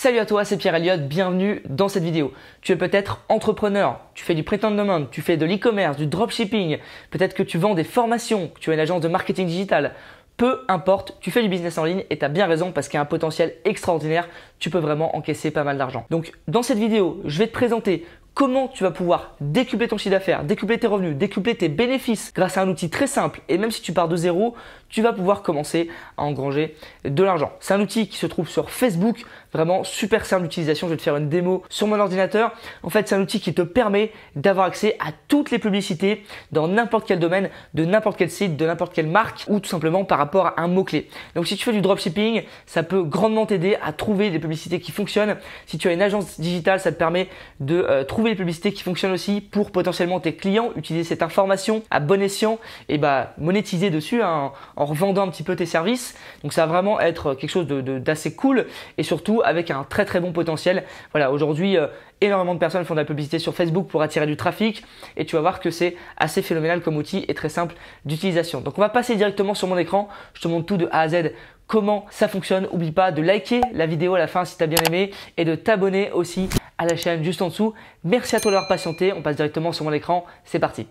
Salut à toi, c'est Pierre Elliott, bienvenue dans cette vidéo. Tu es peut-être entrepreneur, tu fais du prétendement tu fais de l'e-commerce, du dropshipping, peut-être que tu vends des formations, que tu as une agence de marketing digital. Peu importe, tu fais du business en ligne et tu as bien raison parce qu'il y a un potentiel extraordinaire, tu peux vraiment encaisser pas mal d'argent. Donc dans cette vidéo, je vais te présenter comment tu vas pouvoir décupler ton chiffre d'affaires, décupler tes revenus, décupler tes bénéfices grâce à un outil très simple. Et même si tu pars de zéro, tu vas pouvoir commencer à engranger de l'argent. C'est un outil qui se trouve sur Facebook, vraiment super simple d'utilisation. Je vais te faire une démo sur mon ordinateur. En fait, c'est un outil qui te permet d'avoir accès à toutes les publicités dans n'importe quel domaine, de n'importe quel site, de n'importe quelle marque ou tout simplement par rapport à un mot-clé. Donc si tu fais du dropshipping, ça peut grandement t'aider à trouver des publicités qui fonctionnent. Si tu as une agence digitale, ça te permet de euh, trouver des publicités qui fonctionnent aussi pour potentiellement tes clients utiliser cette information à bon escient et bah monétiser dessus hein, en revendant un petit peu tes services. Donc ça va vraiment être euh, quelque chose d'assez de, cool et surtout avec un très très bon potentiel. Voilà, aujourd'hui, euh, énormément de personnes font de la publicité sur Facebook pour attirer du trafic et tu vas voir que c'est assez phénoménal comme outil et très simple d'utilisation. Donc on va passer directement sur mon écran, je te montre tout de A à Z comment ça fonctionne. Oublie pas de liker la vidéo à la fin si tu as bien aimé et de t'abonner aussi à la chaîne juste en dessous. Merci à toi d'avoir patienté, on passe directement sur mon écran, c'est parti.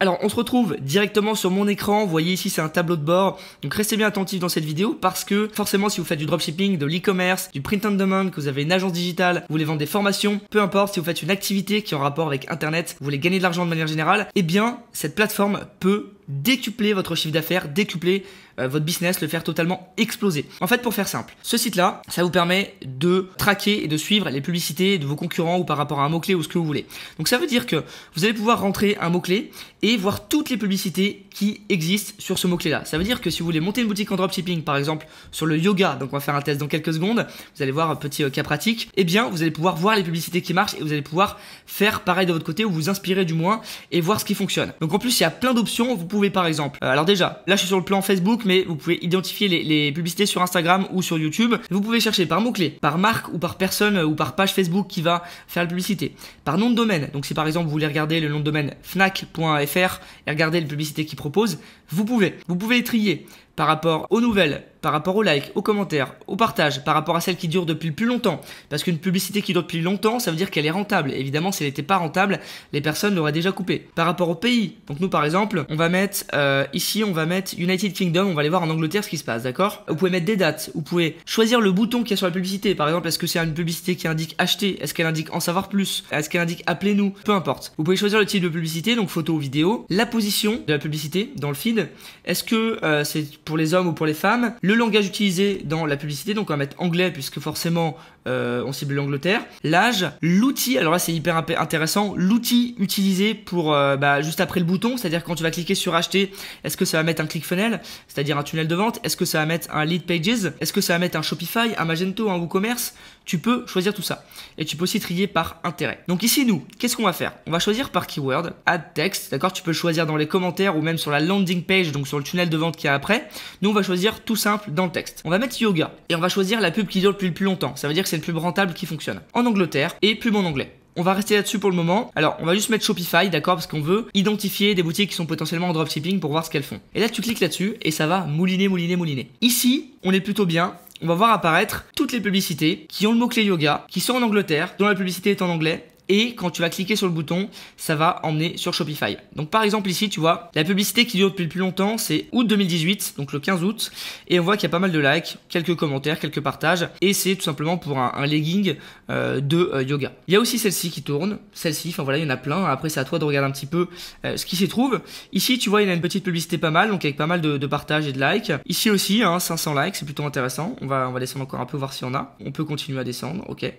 Alors on se retrouve directement sur mon écran, vous voyez ici c'est un tableau de bord, donc restez bien attentifs dans cette vidéo parce que forcément si vous faites du dropshipping, de l'e-commerce, du print on demand, que vous avez une agence digitale, vous voulez vendre des formations, peu importe, si vous faites une activité qui est en rapport avec internet, vous voulez gagner de l'argent de manière générale, eh bien cette plateforme peut décupler votre chiffre d'affaires, décupler euh, votre business, le faire totalement exploser. En fait, pour faire simple, ce site-là, ça vous permet de traquer et de suivre les publicités de vos concurrents ou par rapport à un mot-clé ou ce que vous voulez. Donc ça veut dire que vous allez pouvoir rentrer un mot-clé et voir toutes les publicités qui existent sur ce mot-clé-là. Ça veut dire que si vous voulez monter une boutique en dropshipping, par exemple, sur le yoga, donc on va faire un test dans quelques secondes, vous allez voir un petit euh, cas pratique, eh bien, vous allez pouvoir voir les publicités qui marchent et vous allez pouvoir faire pareil de votre côté ou vous inspirer du moins et voir ce qui fonctionne. Donc en plus, il y a plein d'options. Vous pouvez par exemple, euh, alors déjà, là je suis sur le plan Facebook, mais vous pouvez identifier les, publicités sur Instagram ou sur YouTube. Vous pouvez chercher par mot-clé par marque ou par personne ou par page Facebook qui va faire la publicité, par nom de domaine. Donc si par exemple vous voulez regarder le nom de domaine fnac.fr et regarder les publicités qu'il proposent, vous pouvez. Vous pouvez les trier par rapport aux nouvelles, par rapport au like, au commentaire, au partage, par rapport à celle qui dure depuis le plus longtemps. Parce qu'une publicité qui dure depuis longtemps, ça veut dire qu'elle est rentable. Évidemment, si elle n'était pas rentable, les personnes l'auraient déjà coupée. Par rapport au pays, donc nous par exemple, on va mettre euh, ici, on va mettre United Kingdom, on va aller voir en Angleterre ce qui se passe, d'accord Vous pouvez mettre des dates, vous pouvez choisir le bouton qu'il y a sur la publicité. Par exemple, est-ce que c'est une publicité qui indique acheter Est-ce qu'elle indique en savoir plus Est-ce qu'elle indique appelez-nous Peu importe. Vous pouvez choisir le type de publicité, donc photo ou vidéo, la position de la publicité dans le feed. Est-ce que euh, c'est pour les hommes ou pour les femmes le langage utilisé dans la publicité, donc on va mettre anglais puisque forcément euh, on cible l'Angleterre. L'âge, l'outil, alors là c'est hyper intéressant, l'outil utilisé pour euh, bah, juste après le bouton, c'est-à-dire quand tu vas cliquer sur acheter, est-ce que ça va mettre un click funnel, c'est-à-dire un tunnel de vente, est-ce que ça va mettre un lead pages, est-ce que ça va mettre un Shopify, un Magento, un WooCommerce, tu peux choisir tout ça. Et tu peux aussi trier par intérêt. Donc ici, nous, qu'est-ce qu'on va faire On va choisir par keyword, add text, d'accord Tu peux choisir dans les commentaires ou même sur la landing page, donc sur le tunnel de vente qu'il y a après. Nous, on va choisir tout simple dans le texte. On va mettre yoga et on va choisir la pub qui dure le plus longtemps. Ça veut dire que c'est le plus rentable qui fonctionne. En Angleterre et pub en anglais. On va rester là-dessus pour le moment. Alors, on va juste mettre Shopify, d'accord, parce qu'on veut identifier des boutiques qui sont potentiellement en dropshipping pour voir ce qu'elles font. Et là, tu cliques là-dessus et ça va mouliner, mouliner, mouliner. Ici, on est plutôt bien on va voir apparaître toutes les publicités qui ont le mot-clé yoga, qui sont en Angleterre, dont la publicité est en anglais, et quand tu vas cliquer sur le bouton, ça va emmener sur Shopify. Donc par exemple ici, tu vois, la publicité qui dure depuis le plus longtemps, c'est août 2018, donc le 15 août, et on voit qu'il y a pas mal de likes, quelques commentaires, quelques partages, et c'est tout simplement pour un, legging euh, de euh, yoga. Il y a aussi celle-ci qui tourne, celle-ci, enfin voilà, il y en a plein, après c'est à toi de regarder un petit peu euh, ce qui s'y trouve. Ici, tu vois, il y a une petite publicité pas mal, donc avec pas mal de, partages et de likes. Ici aussi, hein, 500 likes, c'est plutôt intéressant, on va, on va descendre encore un peu voir s'il y en a. On peut continuer à descendre, ok.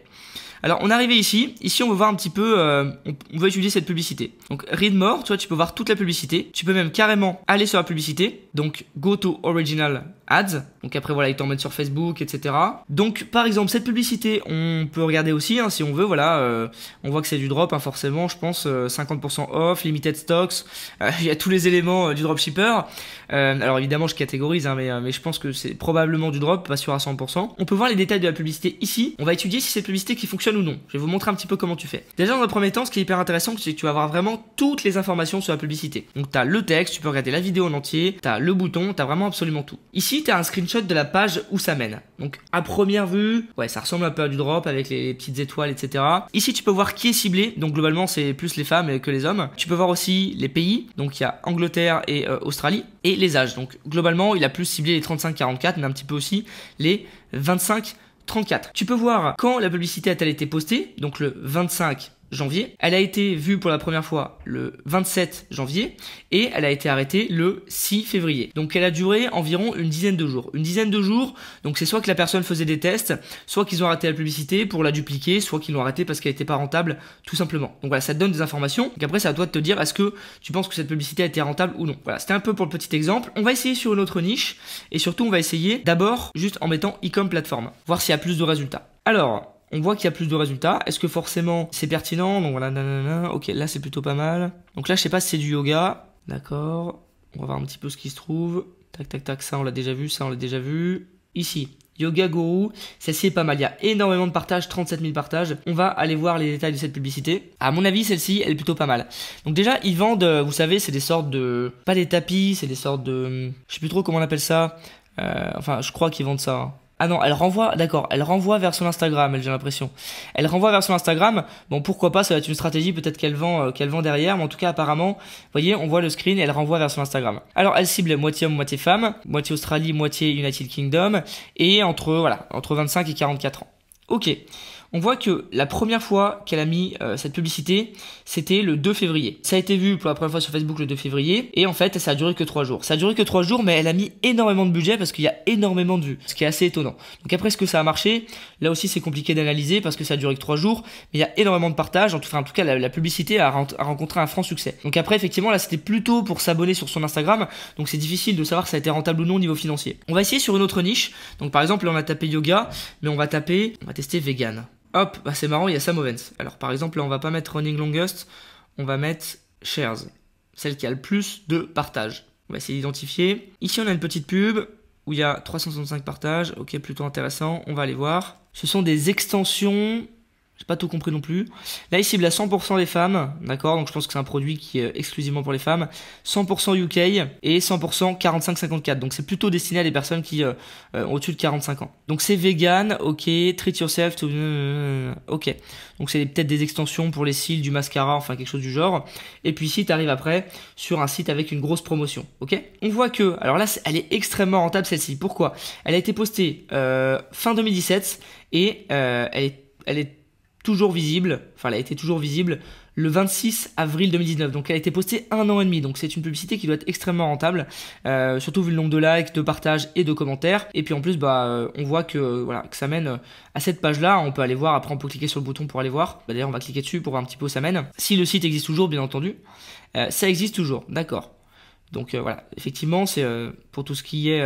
Alors on est arrivé ici, ici on veut voir un petit peu, euh, on, va veut étudier cette publicité. Donc read more, tu vois, tu peux voir toute la publicité, tu peux même carrément aller sur la publicité, donc go to original ads. Donc après voilà, il t'emmène sur Facebook, etc. Donc par exemple cette publicité, on peut regarder aussi hein, si on veut. Voilà, euh, on voit que c'est du drop, hein, forcément. Je pense 50% euh, off, limited stocks. Euh, il y a tous les éléments du dropshipper. alors évidemment, je catégorise, hein, mais mais je pense que c'est probablement du drop, pas sûr à 100%. On peut voir les détails de la publicité ici. On va étudier si cette publicité qui fonctionne ou non. Je vais vous montrer un petit peu comment tu fais. Déjà dans un premier temps, ce qui est hyper intéressant, c'est que tu vas avoir vraiment toutes les informations sur la publicité. Donc t'as le texte, tu peux regarder la vidéo en entier, t'as le bouton, t'as vraiment absolument tout. Ici tu as un screenshot de la page où ça mène. Donc à première vue, ouais, ça ressemble un peu à du drop avec les petites étoiles, etc. Ici, tu peux voir qui est ciblé. Donc globalement, c'est plus les femmes que les hommes. Tu peux voir aussi les pays. Donc il y a Angleterre et euh, Australie et les âges. Donc globalement, il a plus ciblé les 35-44, mais un petit peu aussi les 25 34. Tu peux voir quand la publicité a-t-elle été postée, donc le 25 janvier. Elle a été vue pour la première fois le 27 janvier et elle a été arrêtée le 6 février. Donc elle a duré environ une dizaine de jours. Une dizaine de jours, donc c'est soit que la personne faisait des tests, soit qu'ils ont arrêté la publicité pour la dupliquer, soit qu'ils l'ont arrêtée parce qu'elle n'était pas rentable, tout simplement. Donc voilà, ça te donne des informations. Donc après, c'est à toi de te dire est-ce que tu penses que cette publicité a été rentable ou non. Voilà, c'était un peu pour le petit exemple. On va essayer sur une autre niche et surtout, on va essayer d'abord juste en mettant e-com plateforme, voir s'il y a plus de résultats. Alors, on voit qu'il y a plus de résultats. Est-ce que forcément c'est pertinent Donc voilà, nanana, ok, là c'est plutôt pas mal. Donc là, je sais pas si c'est du yoga, d'accord. On va voir un petit peu ce qui se trouve. Tac, tac, tac, ça on l'a déjà vu, ça on l'a déjà vu. Ici, Yoga Guru, celle-ci est pas mal, il y a énormément de partages, 37 000 partages, on va aller voir les détails de cette publicité. À mon avis, celle-ci, elle est plutôt pas mal. Donc déjà, ils vendent, euh, vous savez, c'est des sortes de... Pas des tapis, c'est des sortes de... Je sais plus trop comment on appelle ça. Euh, enfin, je crois qu'ils vendent ça. Hein. Ah non, elle renvoie, d'accord, elle renvoie vers son Instagram, elle j'ai l'impression. Elle renvoie vers son Instagram. Bon, pourquoi pas, ça va être une stratégie peut-être qu'elle vend, euh, qu'elle vend derrière, mais en tout cas apparemment, vous voyez, on voit le screen, elle renvoie vers son Instagram. Alors elle cible moitié homme, moitié femme, moitié Australie, moitié United Kingdom, et entre voilà, entre 25 et 44 ans. Ok on voit que la première fois qu'elle a mis euh, cette publicité, c'était le 2 février. Ça a été vu pour la première fois sur Facebook le 2 février, et en fait, ça a duré que 3 jours. Ça a duré que 3 jours, mais elle a mis énormément de budget parce qu'il y a énormément de vues, ce qui est assez étonnant. Donc après, ce que ça a marché Là aussi, c'est compliqué d'analyser parce que ça a duré que 3 jours, mais il y a énormément de partages, En tout, en tout cas, la, publicité a, rencontré un franc succès. Donc après, effectivement, là, c'était plutôt pour s'abonner sur son Instagram, donc c'est difficile de savoir si ça a été rentable ou non au niveau financier. On va essayer sur une autre niche. Donc par exemple, là, on a tapé yoga, mais on va taper, on va tester vegan. Hop, bah, c'est marrant, il y a Sam Alors par exemple, là, on va pas mettre Running Longest, on va mettre Shares, celle qui a le plus de partages. On va essayer d'identifier. Ici, on a une petite pub où il y a 365 partages. Ok, plutôt intéressant, on va aller voir. Ce sont des extensions j'ai pas tout compris non plus. Là, il cible à 100% les femmes, d'accord Donc je pense que c'est un produit qui est exclusivement pour les femmes. 100% UK et 100% 45-54. Donc c'est plutôt destiné à des personnes qui ont euh, euh, au-dessus de 45 ans. Donc c'est vegan, ok. Treat yourself, euh, ok. Donc c'est peut-être des extensions pour les cils, du mascara, enfin quelque chose du genre. Et puis ici, t'arrives après sur un site avec une grosse promotion, ok On voit que, alors là, elle est extrêmement rentable celle-ci. Pourquoi Elle a été postée fin 2017 et elle est, elle est toujours visible, enfin elle a été toujours visible le 26 avril 2019, donc elle a été postée un an et demi, donc c'est une publicité qui doit être extrêmement rentable, euh, surtout vu le nombre de likes, de partages et de commentaires, et puis en plus bah euh, on voit que voilà que ça mène euh, à cette page là, on peut aller voir, après on peut cliquer sur le bouton pour aller voir, bah, d'ailleurs on va cliquer dessus pour voir un petit peu où ça mène, si le site existe toujours bien entendu, ça existe toujours, d'accord. Donc voilà, effectivement c'est pour tout ce qui est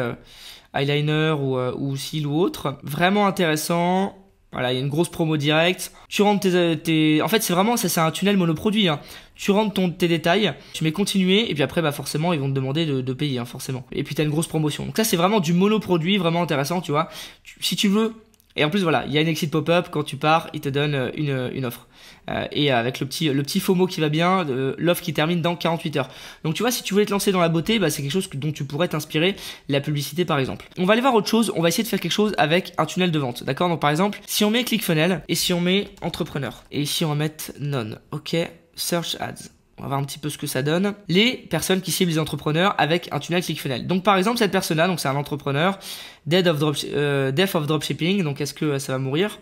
eyeliner ou, ou cils ou autre, vraiment intéressant, voilà, il y a une grosse promo directe. Tu rentres tes, euh, tes... En fait, c'est vraiment, ça c'est un tunnel monoproduit. Hein. Tu rentres ton, tes détails, tu mets continuer, et puis après, bah forcément, ils vont te demander de, de payer, hein, forcément. Et puis t'as une grosse promotion. Donc ça, c'est vraiment du monoproduit, vraiment intéressant, tu vois. si tu veux et en plus, voilà, il y a une exit pop-up. Quand tu pars, il te donne euh, une, offre. Euh, et avec le petit, le petit qui va bien, euh, l'offre qui termine dans 48 heures. Donc tu vois, si tu voulais te lancer dans la beauté, bah, c'est quelque chose dont tu pourrais t'inspirer, la publicité par exemple. On va aller voir autre chose, on va essayer de faire quelque chose avec un tunnel de vente, d'accord Donc par exemple, si on met ClickFunnel, et si on met entrepreneur, et si on met non, ok, search ads on va voir un petit peu ce que ça donne, les personnes qui ciblent les entrepreneurs avec un tunnel ClickFunnels. Donc par exemple cette personne-là, donc c'est un entrepreneur, dead of drop, euh, death of dropshipping, donc est-ce que ça va mourir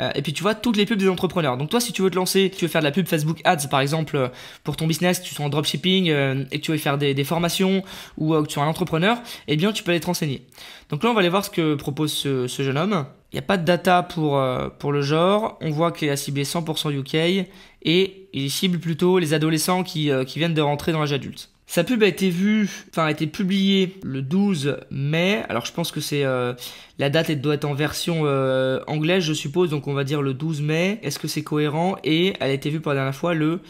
euh, et puis tu vois toutes les pubs des entrepreneurs. Donc toi, si tu veux te lancer, tu veux faire de la pub Facebook Ads par exemple euh, pour ton business, tu sois en dropshipping euh, et que tu veux faire des, formations ou que tu sois un entrepreneur, eh bien tu peux aller te renseigner. Donc là, on va aller voir ce que propose ce, jeune homme. Il n'y a pas de data pour, pour le genre. On voit qu'il a ciblé 100% UK et il cible plutôt les adolescents qui, qui viennent de rentrer dans l'âge adulte. Sa pub a été vue, enfin a été publiée le 12 mai. Alors je pense que c'est euh, la date elle doit être en version euh, anglaise, je suppose. Donc on va dire le 12 mai. Est-ce que c'est cohérent Et elle a été vue pour la dernière fois le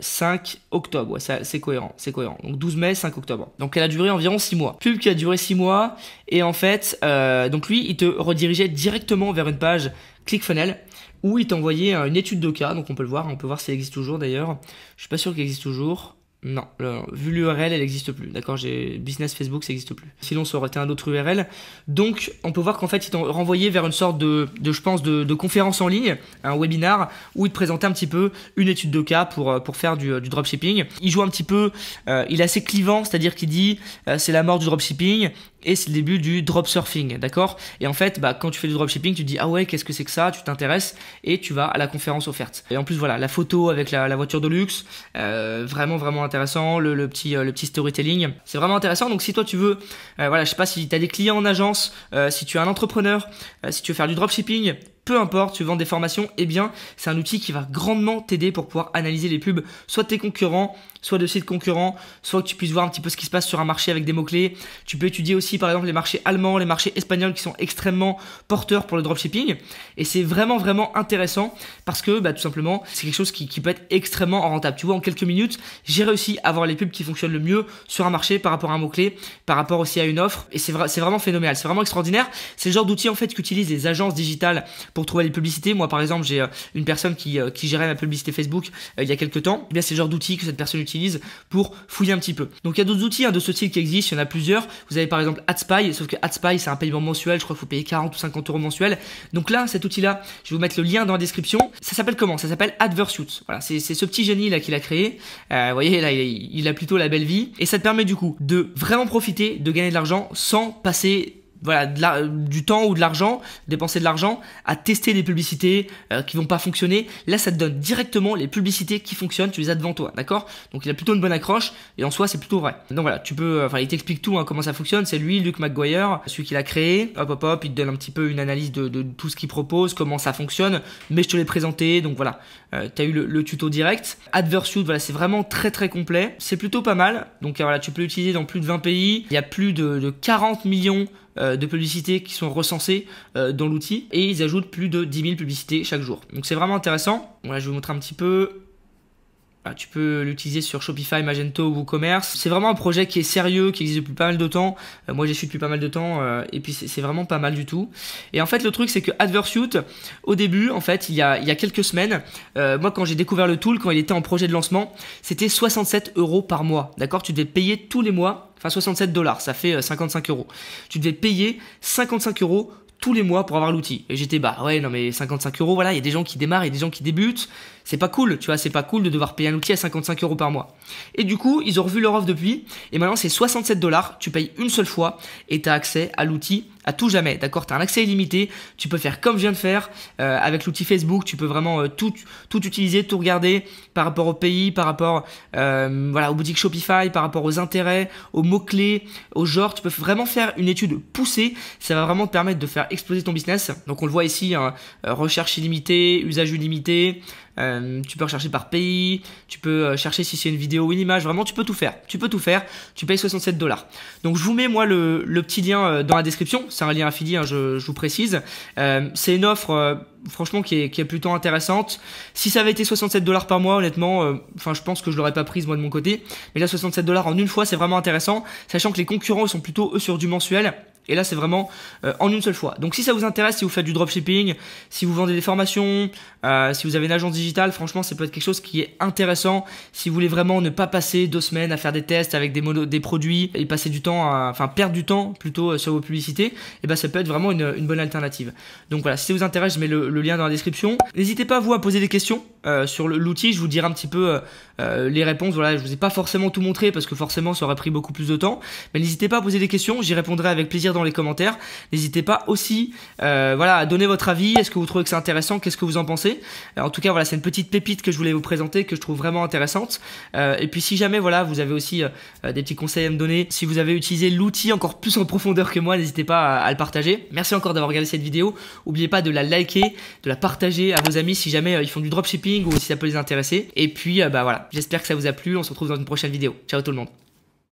5 euh, octobre. Ouais, c'est cohérent, c'est cohérent. Donc 12 mai, 5 octobre. Donc elle a duré environ 6 mois. Pub qui a duré 6 mois. Et en fait, donc lui, il te redirigeait directement vers une page Clickfunnel, où il t'envoyait une étude de cas. Donc on peut le voir, on peut voir s'il existe toujours d'ailleurs. Je suis pas sûr qu'elle existe toujours. Non, vu l'URL, elle n'existe plus. D'accord, j'ai business Facebook, ça n'existe plus. Sinon, ça aurait été un autre URL. Donc, on peut voir qu'en fait, ils t'ont renvoyé vers une sorte de, je pense, de, conférence en ligne, un webinar, où ils te présentaient un petit peu une étude de cas pour, euh, pour faire du, euh, dropshipping. Il joue un petit peu, euh, il est assez clivant, c'est-à-dire qu'il dit c'est la mort du dropshipping, et c'est le début du dropsurfing, d'accord Et en fait, bah, quand tu fais du dropshipping, tu dis ah ouais, qu'est-ce que c'est que ça Tu t'intéresses et tu vas à la conférence offerte. Et en plus, voilà, la photo avec la, voiture de luxe, euh, vraiment vraiment intéressant, le, petit euh, le petit storytelling, c'est vraiment intéressant. Donc si toi tu veux, euh, voilà, je sais pas si tu as des clients en agence, euh, si tu es un entrepreneur, si tu veux faire du dropshipping, peu importe, tu vends des formations, et eh bien, c'est un outil qui va grandement t'aider pour pouvoir analyser les pubs, soit tes concurrents, soit de sites concurrents, soit que tu puisses voir un petit peu ce qui se passe sur un marché avec des mots-clés. Tu peux étudier aussi, par exemple, les marchés allemands, les marchés espagnols qui sont extrêmement porteurs pour le dropshipping. Et c'est vraiment, vraiment intéressant parce que, bah, tout simplement, c'est quelque chose qui, peut être extrêmement rentable. Tu vois, en quelques minutes, j'ai réussi à avoir les pubs qui fonctionnent le mieux sur un marché par rapport à un mot-clé, par rapport aussi à une offre. Et c'est, c'est vraiment phénoménal. C'est vraiment extraordinaire. C'est le genre d'outil, en fait, qu'utilisent les agences digitales pour trouver les publicités. Moi, par exemple, j'ai euh, une personne qui, euh, qui gérait ma publicité Facebook euh, il y a quelques temps. Eh bien, c'est le genre d'outils que cette personne utilise pour fouiller un petit peu. Donc, il y a d'autres outils hein, de ce style qui existent. Il y en a plusieurs. Vous avez par exemple AdSpy, sauf que AdSpy, c'est un paiement mensuel. Je crois qu'il faut payer 40 ou 50 euros mensuels. Donc là, cet outil-là, je vais vous mettre le lien dans la description. Ça s'appelle comment Ça s'appelle AdverSuit. Voilà, c'est ce petit génie là qu'il a créé. vous voyez, là, il, il a plutôt la belle vie. Et ça te permet du coup de vraiment profiter, de gagner de l'argent sans passer voilà, de du temps ou de l'argent, dépenser de l'argent à tester des publicités euh, qui vont pas fonctionner. Là, ça te donne directement les publicités qui fonctionnent, tu les as devant toi, d'accord Donc il a plutôt une bonne accroche et en soi, c'est plutôt vrai. Donc voilà, tu peux, enfin, il t'explique tout, hein, comment ça fonctionne. C'est lui, Luc McGuire, celui qui l'a créé. Hop, hop, hop, il te donne un petit peu une analyse de, tout ce qu'il propose, comment ça fonctionne. Mais je te l'ai présenté, donc voilà, euh, tu as eu le, le, tuto direct. adverse voilà, c'est vraiment très très complet. C'est plutôt pas mal. Donc euh, voilà, tu peux l'utiliser dans plus de 20 pays. Il y a plus de, de 40 millions euh, de publicités qui sont recensées euh, dans l'outil et ils ajoutent plus de 10 000 publicités chaque jour. Donc c'est vraiment intéressant. Voilà, je vais vous montrer un petit peu. Ah, tu peux l'utiliser sur Shopify, Magento ou WooCommerce. C'est vraiment un projet qui est sérieux, qui existe depuis pas mal de temps. Euh, moi, j'y suis depuis pas mal de temps et puis c'est vraiment pas mal du tout. Et en fait, le truc, c'est que shoot au début, en fait, il y a, quelques semaines, moi, quand j'ai découvert le tool, quand il était en projet de lancement, c'était 67 euros par mois. D'accord Tu devais payer tous les mois enfin 67 dollars, ça fait 55 euh, euros. Tu devais payer 55 euros tous les mois pour avoir l'outil. Et j'étais bah ouais non mais 55 euros voilà, il y a des gens qui démarrent, il y a des gens qui débutent. C'est pas cool, tu vois, c'est pas cool de devoir payer un outil à 55 euros par mois. Et du coup, ils ont revu leur offre depuis, et maintenant c'est 67 dollars, tu payes une seule fois, et tu as accès à l'outil à tout jamais, d'accord T'as un accès illimité, tu peux faire comme je viens de faire, euh, avec l'outil Facebook, tu peux vraiment euh, tout, tout utiliser, tout regarder par rapport au pays, par rapport euh, voilà, aux boutiques Shopify, par rapport aux intérêts, aux mots-clés, aux genres, tu peux vraiment faire une étude poussée, ça va vraiment te permettre de faire exploser ton business. Donc on le voit ici, hein, euh, recherche illimitée, usage illimité, euh, euh, tu peux rechercher par pays, tu peux euh, chercher si c'est une vidéo ou une image, vraiment tu peux tout faire. Tu peux tout faire, tu payes 67 dollars. Donc je vous mets moi le, petit lien euh, dans la description, c'est un lien affilié, hein, je, vous précise. c'est une offre franchement qui est, plutôt intéressante. Si ça avait été 67 dollars par mois, honnêtement, enfin je pense que je l'aurais pas prise moi de mon côté. Mais là 67 dollars en une fois, c'est vraiment intéressant, sachant que les concurrents sont plutôt eux sur du mensuel. Et là, c'est vraiment euh, en une seule fois. Donc si ça vous intéresse, si vous faites du dropshipping, si vous vendez des formations, euh, si vous avez une agence digitale, franchement, ça peut être quelque chose qui est intéressant. Si vous voulez vraiment ne pas passer deux semaines à faire des tests avec des, des produits et passer du temps, à, enfin perdre du temps plutôt euh, sur vos publicités, et eh ben ça peut être vraiment une, bonne alternative. Donc voilà, si ça vous intéresse, je mets le, le lien dans la description. N'hésitez pas vous à poser des questions euh, sur l'outil, je vous dirai un petit peu euh, euh, les réponses. Voilà, je vous ai pas forcément tout montré parce que forcément ça aurait pris beaucoup plus de temps. Mais n'hésitez pas à poser des questions, j'y répondrai avec plaisir dans les commentaires. N'hésitez pas aussi, voilà, à donner votre avis. Est-ce que vous trouvez que c'est intéressant Qu'est-ce que vous en pensez En tout cas, voilà, c'est une petite pépite que je voulais vous présenter que je trouve vraiment intéressante. et puis si jamais, voilà, vous avez aussi des petits conseils à me donner, si vous avez utilisé l'outil encore plus en profondeur que moi, n'hésitez pas à, le partager. Merci encore d'avoir regardé cette vidéo. N'oubliez pas de la liker, de la partager à vos amis si jamais ils font du dropshipping ou si ça peut les intéresser. Et puis, euh, bah voilà, j'espère que ça vous a plu. On se retrouve dans une prochaine vidéo. Ciao tout le monde.